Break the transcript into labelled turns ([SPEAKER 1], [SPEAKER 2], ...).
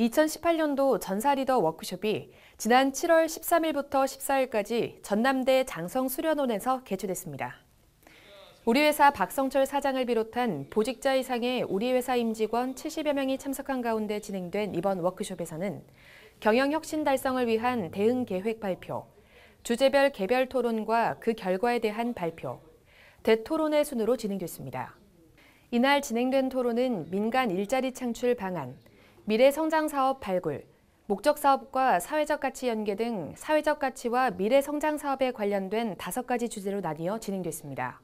[SPEAKER 1] 2018년도 전사리더 워크숍이 지난 7월 13일부터 14일까지 전남대 장성수련원에서 개최됐습니다. 우리 회사 박성철 사장을 비롯한 보직자 이상의 우리 회사 임직원 70여 명이 참석한 가운데 진행된 이번 워크숍에서는 경영혁신 달성을 위한 대응 계획 발표, 주제별 개별 토론과 그 결과에 대한 발표, 대토론의 순으로 진행됐습니다. 이날 진행된 토론은 민간 일자리 창출 방안, 미래 성장 사업 발굴, 목적 사업과 사회적 가치 연계 등 사회적 가치와 미래 성장 사업에 관련된 다섯 가지 주제로 나뉘어 진행됐습니다.